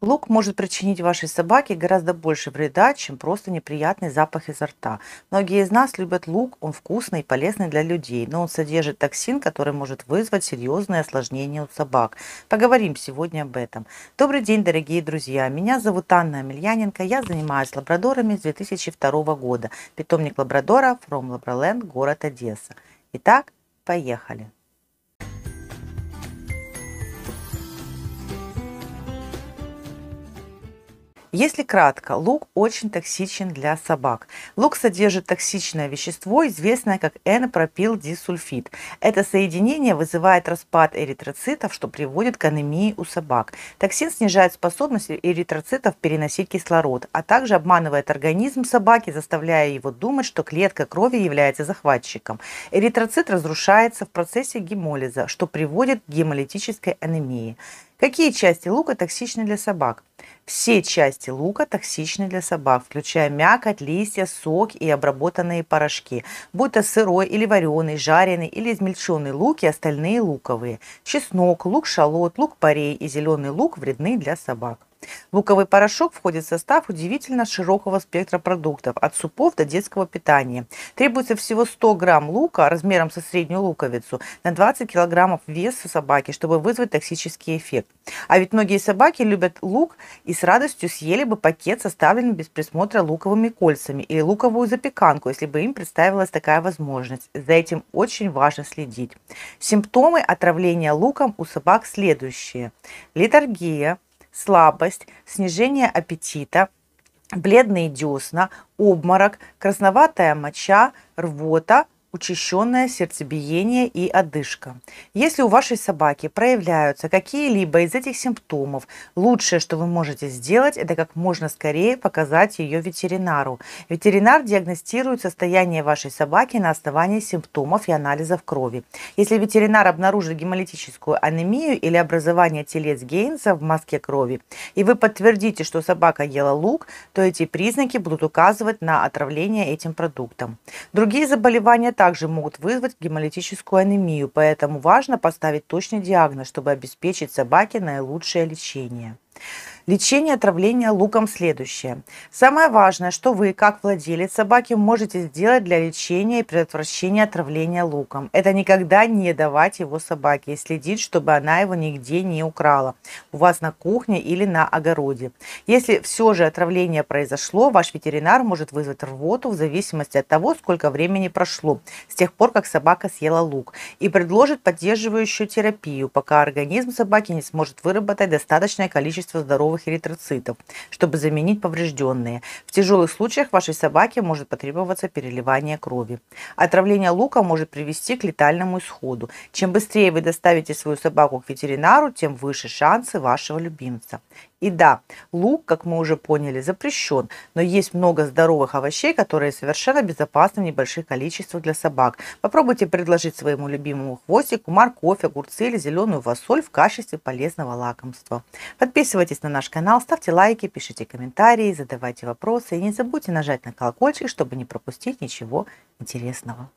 Лук может причинить вашей собаке гораздо больше вреда, чем просто неприятный запах изо рта. Многие из нас любят лук, он вкусный и полезный для людей, но он содержит токсин, который может вызвать серьезные осложнения у собак. Поговорим сегодня об этом. Добрый день, дорогие друзья! Меня зовут Анна Амельяненко, я занимаюсь лабрадорами с 2002 года. Питомник лабрадора From Labraland, город Одесса. Итак, поехали! Если кратко, лук очень токсичен для собак. Лук содержит токсичное вещество, известное как N-пропилдисульфид. Это соединение вызывает распад эритроцитов, что приводит к анемии у собак. Токсин снижает способность эритроцитов переносить кислород, а также обманывает организм собаки, заставляя его думать, что клетка крови является захватчиком. Эритроцит разрушается в процессе гемолиза, что приводит к гемолитической анемии. Какие части лука токсичны для собак? Все части лука токсичны для собак, включая мякоть, листья, сок и обработанные порошки. Будь то сырой или вареный, жареный или измельченный лук и остальные луковые. Чеснок, лук-шалот, лук-порей и зеленый лук вредны для собак. Луковый порошок входит в состав удивительно широкого спектра продуктов, от супов до детского питания. Требуется всего 100 грамм лука размером со среднюю луковицу на 20 килограммов веса собаки, чтобы вызвать токсический эффект. А ведь многие собаки любят лук и с радостью съели бы пакет, составленный без присмотра луковыми кольцами или луковую запеканку, если бы им представилась такая возможность. За этим очень важно следить. Симптомы отравления луком у собак следующие. Литургия, слабость, снижение аппетита, бледные десна, обморок, красноватая моча, рвота – учащенное сердцебиение и одышка. Если у вашей собаки проявляются какие-либо из этих симптомов, лучшее, что вы можете сделать, это как можно скорее показать ее ветеринару. Ветеринар диагностирует состояние вашей собаки на основании симптомов и анализов крови. Если ветеринар обнаружит гемолитическую анемию или образование телец Гейнса в маске крови, и вы подтвердите, что собака ела лук, то эти признаки будут указывать на отравление этим продуктом. Другие заболевания также могут вызвать гемолитическую анемию, поэтому важно поставить точный диагноз, чтобы обеспечить собаке наилучшее лечение. Лечение отравления луком следующее. Самое важное, что вы, как владелец собаки, можете сделать для лечения и предотвращения отравления луком. Это никогда не давать его собаке и следить, чтобы она его нигде не украла. У вас на кухне или на огороде. Если все же отравление произошло, ваш ветеринар может вызвать рвоту в зависимости от того, сколько времени прошло с тех пор, как собака съела лук, и предложит поддерживающую терапию, пока организм собаки не сможет выработать достаточное количество здоровых здоровых эритроцитов, чтобы заменить поврежденные. В тяжелых случаях вашей собаке может потребоваться переливание крови. Отравление лука может привести к летальному исходу. Чем быстрее вы доставите свою собаку к ветеринару, тем выше шансы вашего любимца. И да, лук, как мы уже поняли, запрещен, но есть много здоровых овощей, которые совершенно безопасны в небольших количествах для собак. Попробуйте предложить своему любимому хвостику морковь, огурцы или зеленую фасоль в качестве полезного лакомства. Подписывайтесь на наш канал, ставьте лайки, пишите комментарии, задавайте вопросы и не забудьте нажать на колокольчик, чтобы не пропустить ничего интересного.